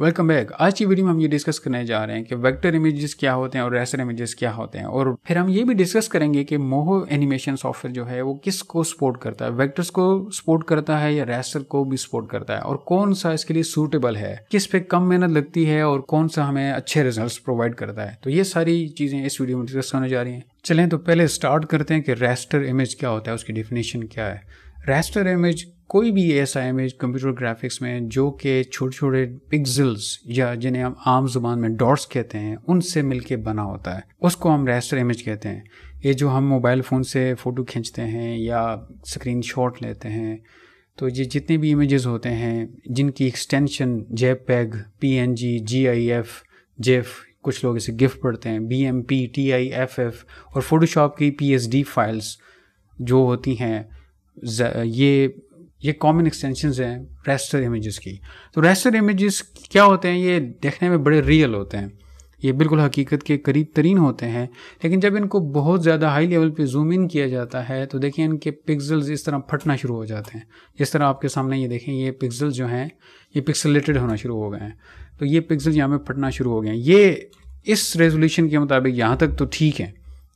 welcome back आज की video में हम ये डिस्कस करने जा रहे हैं कि वेक्टर इमेजेस क्या होते हैं और रेसर इमेजेस क्या होते हैं और फिर हम ये भी डिस्कस करेंगे कि मोहो एनिमेशन सॉफ्टवेयर जो है वो किस को सपोर्ट करता है वेक्टर्स को सपोर्ट करता है या रेसर को भी सपोर्ट करता है और कौन सा इसके लिए सूटेबल है किस पे कम मेहनत लगती है और कौन सा हमें अच्छे रिजल्ट प्रोवाइड करता है तो ये सारी चीज़ें इस वीडियो में डिस्कस करने जा रही है चलें तो पहले स्टार्ट करते हैं कि रेस्टर इमेज क्या होता है उसकी डिफिनेशन क्या है रेस्टर इमेज कोई भी ऐसा इमेज कंप्यूटर ग्राफिक्स में जो कि छोटे छोटे पिक्सल्स या जिन्हें हम आम जुबान में डॉट्स कहते हैं उनसे मिलके बना होता है उसको हम रेस्टर इमेज कहते हैं ये जो हम मोबाइल फ़ोन से फ़ोटो खींचते हैं या स्क्रीन शॉट लेते हैं तो ये जितने भी इमेजेस होते हैं जिनकी extension JPEG P N G G I F GIF कुछ लोग इसे गिफ्ट पढ़ते हैं B M P T I F F और फोटोशॉप की पी एच डी फाइल्स जो होती हैं ये ये कॉमन एक्सटेंशन हैं रेस्टर इमेजेस की तो रेस्टर इमेजेस क्या होते हैं ये देखने में बड़े रियल होते हैं ये बिल्कुल हकीकत के करीब तरीन होते हैं लेकिन जब इनको बहुत ज़्यादा हाई लेवल पे जूम इन किया जाता है तो देखिए इनके पिक्सल्स इस तरह फटना शुरू हो जाते हैं जिस तरह आपके सामने ये देखें ये पिक्सल जो हैं ये पिक्सलेटेड होना शुरू हो गए हैं तो ये पिक्सल यहाँ पे फटना शुरू हो गए हैं ये इस रेजोल्यूशन के मुताबिक यहाँ तक तो ठीक है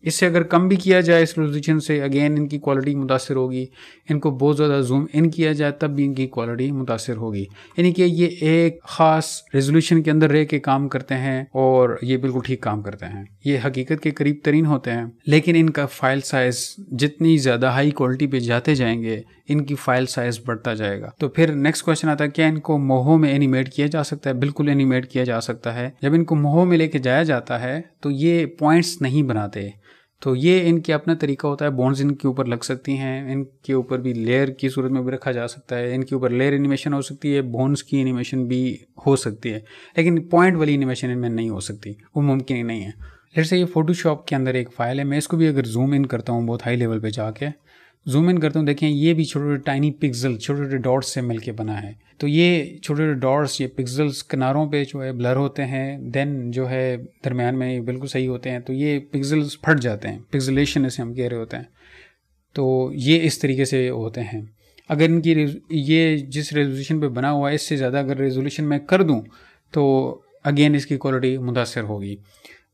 इससे अगर कम भी किया जाए इस रेजोल्यूशन से अगेन इनकी क्वालिटी मुतासर होगी इनको बहुत ज़्यादा जूम इन किया जाए तब भी इनकी क्वालिटी मुतासर होगी यानी कि ये एक ख़ास रेजोल्यूशन के अंदर रह के काम करते हैं और ये बिल्कुल ठीक काम करते हैं ये हकीकत के करीब तरीन होते हैं लेकिन इनका फाइल साइज़ जितनी ज़्यादा हाई क्वालिटी पर जाते जाएंगे इनकी फाइल साइज बढ़ता जाएगा तो फिर नेक्स्ट क्वेश्चन आता है क्या इनको मोहो में एनिमेट किया जा सकता है बिल्कुल एनिमेट किया जा सकता है जब इनको मोहो में लेके जाया जाता है तो ये पॉइंट्स नहीं बनाते तो ये इनके अपना तरीका होता है बोन्स इनके ऊपर लग सकती हैं इनके ऊपर भी लेयर की सूरत में भी रखा जा सकता है इनके ऊपर लेयर एनिमेशन हो सकती है बोन्स की एनिमेशन भी हो सकती है लेकिन पॉइंट वाली एनिमेशन इनमें नहीं हो सकती वो मुमकिन ही नहीं है जैसे ये फोटोशॉप के अंदर एक फाइल है मैं इसको भी अगर जूम इन करता हूँ बहुत हाई लेवल पर जाके जूम इन करता हूँ देखें ये भी छोटे छोटे टाइनी पिक्सल छोटे छोटे डॉट्स से मिलके बना है तो ये छोटे छोटे डॉट्स ये पिक्सल्स किनारों पे जो है ब्लर होते हैं देन जो है दरमियान में बिल्कुल सही होते हैं तो ये पिक्सल्स फट जाते हैं पिक्सलेशन इसे हम कह रहे होते हैं तो ये इस तरीके से होते हैं अगर इनकी ये जिस रेजोल्यूशन पे बना हुआ है इससे ज़्यादा अगर रेजोल्यूशन मैं कर दूँ तो अगेन इसकी क्वालिटी मुतासर होगी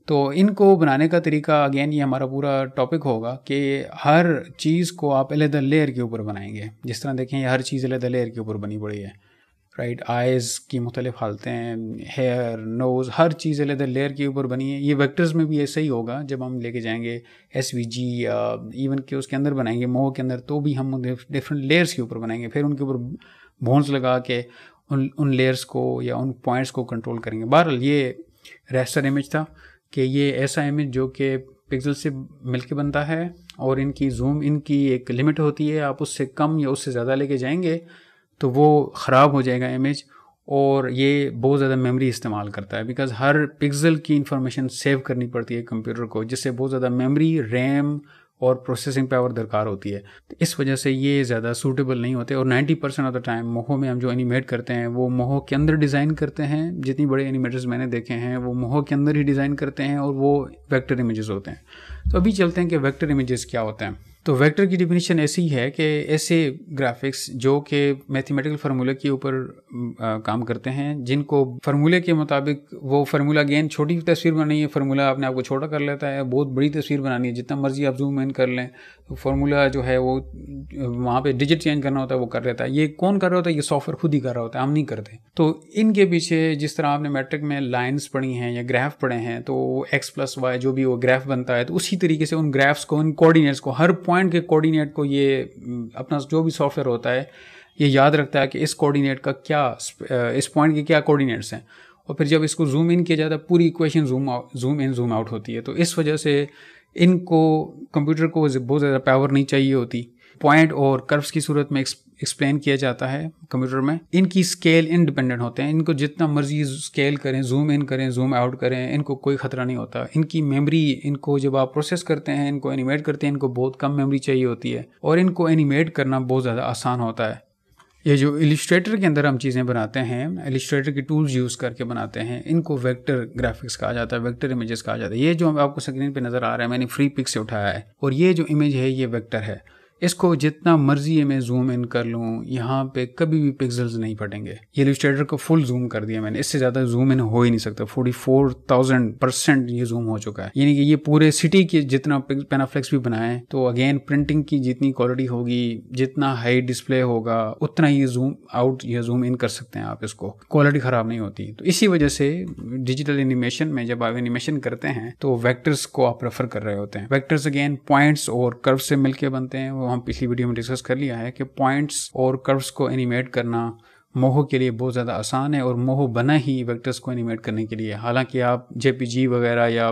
तो इनको बनाने का तरीका अगेन ये हमारा पूरा टॉपिक होगा कि हर चीज़ को आप अलग लेयर के ऊपर बनाएंगे जिस तरह देखें हर चीज़ अलग लेयर के ऊपर बनी पड़ी है राइट आइज़ की मुख्तलिफ हालतें हेयर नोज़ हर चीज़ अलग लेयर के ऊपर बनी है ये वेक्टर्स में भी ऐसा ही होगा जब हम लेके जाएंगे एस वी जी या इवन के उसके अंदर बनाएंगे मोह के अंदर तो भी हम डिफरेंट लेयर्स के ऊपर बनाएंगे फिर उनके ऊपर भोंस लगा के उन उन लेयर्स को या उन पॉइंट्स को कंट्रोल करेंगे बहरहाल ये रेस्टर इमेज था कि ये ऐसा इमेज जो कि पिक्सल से मिलके बनता है और इनकी जूम इनकी एक लिमिट होती है आप उससे कम या उससे ज़्यादा लेके जाएंगे तो वो ख़राब हो जाएगा इमेज और ये बहुत ज़्यादा मेमोरी इस्तेमाल करता है बिकॉज़ हर पिक्सल की इंफॉर्मेशन सेव करनी पड़ती है कंप्यूटर को जिससे बहुत ज़्यादा मेमोरी रैम और प्रोसेसिंग पावर दरकार होती है तो इस वजह से ये ज़्यादा सूटेबल नहीं होते और 90 परसेंट ऑफ द टाइम मोहो में हम जो एनिमेट करते हैं वो मोहो के अंदर डिज़ाइन करते हैं जितनी बड़े एनिमेटर्स मैंने देखे हैं वो मोहो के अंदर ही डिज़ाइन करते हैं और वो वैक्टर इमेजेस होते हैं तो अभी चलते हैं कि वैक्टर इमेजेस क्या होते हैं तो वेक्टर की डिफिनीशन ऐसी है कि ऐसे ग्राफिक्स जो कि मैथमेटिकल फार्मूले के ऊपर काम करते हैं जिनको फार्मूले के मुताबिक वो फार्मूला गेन छोटी तस्वीर बनानी है फार्मूला अपने आपको छोटा कर लेता है बहुत बड़ी तस्वीर बनानी है जितना मर्जी आप जूम इन कर लें तो फार्मूला जो है वो वहाँ पे डिजिट चेंज करना होता है वो कर लेता है ये कौन कर रहा होता है ये सॉफ्टवेयर खुद ही कर रहा होता है हम नहीं करते तो इनके पीछे जिस तरह आपने मैट्रिक में लाइन्स पढ़ी हैं या ग्राफ पढ़े हैं तो एक्स प्लस वाई जो भी वो ग्राफ बनता है तो उसी तरीके से उन ग्राफ्स को उन कोऑर्डिनेट्स को हर पॉइंट के कोऑर्डिनेट को ये अपना जो भी सॉफ्टवेयर होता है ये याद रखता है कि इस कोऑर्डिनेट का क्या इस पॉइंट के क्या कोऑर्डिनेट्स हैं और फिर जब इसको जूम इन किया जाता है पूरी equation zoom zoom in zoom out होती है तो इस वजह से इनको कंप्यूटर को बहुत ज़्यादा पावर नहीं चाहिए होती पॉइंट और कर्व्स की सूरत में एक्सप्लेन किया जाता है कंप्यूटर में इनकी स्केल इनडिपेंडेंट होते हैं इनको जितना मर्जी स्केल करें जूम इन करें जूम आउट करें इनको कोई ख़तरा नहीं होता इनकी मेमोरी इनको जब आप प्रोसेस करते हैं इनको एनिमेट करते हैं इनको बहुत कम मेमोरी चाहिए होती है और इनको एनिमेट करना बहुत ज़्यादा आसान होता है ये जो एलिस्ट्रेटर के अंदर हम चीज़ें बनाते हैं एलिस्ट्रेटर की टूल्स यूज़ करके बनाते हैं इनको वेक्टर ग्राफिक्स कहा जाता है वेक्टर इमेजेस कहा जाता है ये जो आपको स्क्रीन पे नज़र आ रहा है मैंने फ्री पिक से उठाया है और ये जो इमेज है ये वेक्टर है इसको जितना मर्जी मैं जूम इन कर लूँ यहाँ पे कभी भी पिक्सल्स नहीं फटेंगे ये इलिस्ट्रेटर को फुल जूम कर दिया मैंने इससे ज़्यादा जूम इन हो ही नहीं सकता फोर्टी फोर थाउजेंड परसेंट ये जूम हो चुका है यानी कि ये पूरे सिटी के जितना पेनाफ्लेक्स भी बनाए तो अगेन प्रिंटिंग की जितनी क्वालिटी होगी जितना हाई डिस्प्ले होगा उतना ये जूम आउट या जूम इन कर सकते हैं आप इसको क्वालिटी ख़राब नहीं होती तो इसी वजह से डिजिटल एनिमेशन में जब आप एनिमेशन करते हैं तो वैक्टर्स को आप प्रेफर कर रहे होते हैं वैक्टर्स अगेन पॉइंट्स और कर्व से मिलके बनते हैं हम पिछली वीडियो में डिस्कस कर लिया है कि पॉइंट्स और कर्व्स को एनिमेट करना मोहो के लिए बहुत ज़्यादा आसान है और मोहो बना ही वेक्टर्स को एनिमेट करने के लिए हालांकि आप जे वगैरह या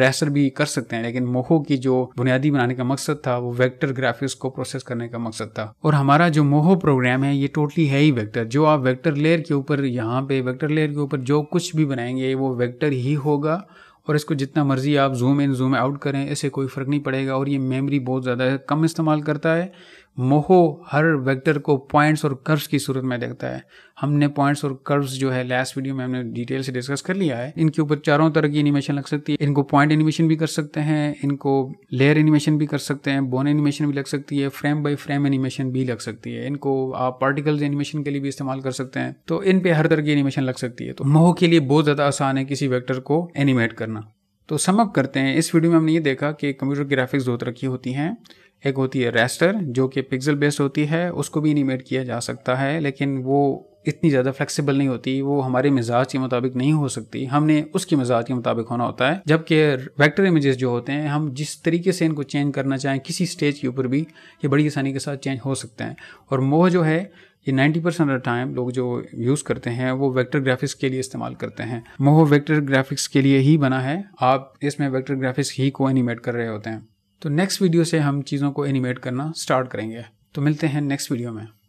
रेसर भी कर सकते हैं लेकिन मोहो की जो बुनियादी बनाने का मकसद था वो वेक्टर ग्राफिक्स को प्रोसेस करने का मकसद था और हमारा जो मोहो प्रोग्राम है ये टोटली है ही वेक्टर जो आप वैक्टर लेयर के ऊपर यहाँ पे वैक्टर लेयर के ऊपर जो कुछ भी बनाएंगे वो वैक्टर ही होगा और इसको जितना मर्ज़ी आप जूम इन जूम आउट करें इससे कोई फ़र्क नहीं पड़ेगा और ये मेमोरी बहुत ज़्यादा कम इस्तेमाल करता है मोहो हर वेक्टर को पॉइंट्स और कर्व्स की सूरत में देखता है हमने पॉइंट्स और कर्व्स जो है लास्ट वीडियो में हमने डिटेल से डिस्कस कर लिया है इनके ऊपर चारों तरह की एनिमेशन लग सकती है इनको पॉइंट एनिमेशन भी कर सकते हैं इनको लेयर एनिमेशन भी कर सकते हैं बोन एनिमेशन भी लग सकती है फ्रेम बाई फ्रेम एनिमेशन भी लग सकती है इनको आप पार्टिकल्स एनिमेशन के लिए भी इस्तेमाल कर सकते हैं तो इन पे हर तरह की एनिमेशन लग सकती है तो मोह के लिए बहुत ज़्यादा आसान है किसी वैक्टर को एनिमेट करना तो समअप करते हैं इस वीडियो में हमने ये देखा कि कंप्यूटर ग्राफिक्स दो तरह की होती हैं एक होती है रेस्टर जो कि पिक्सल बेस्ड होती है उसको भी एनिमेट किया जा सकता है लेकिन वो इतनी ज़्यादा फ्लेक्सिबल नहीं होती वो हमारे मिजाज के मुताबिक नहीं हो सकती हमने उसके मिजाज के मुताबिक होना होता है जबकि वेक्टर इमेजेस जो होते हैं हम जिस तरीके से इनको चेंज करना चाहें किसी स्टेज के ऊपर भी ये बड़ी आसानी के साथ चेंज हो सकते हैं और मोह जो है ये 90 परसेंट ऑफ टाइम लोग जो यूज़ करते हैं वो वेक्टर ग्राफिक्स के लिए इस्तेमाल करते हैं मोह वेक्टर ग्राफिक्स के लिए ही बना है आप इसमें वेक्टर ग्राफिक्स ही को एनिमेट कर रहे होते हैं तो नेक्स्ट वीडियो से हम चीज़ों को एनिमेट करना स्टार्ट करेंगे तो मिलते हैं नेक्स्ट वीडियो में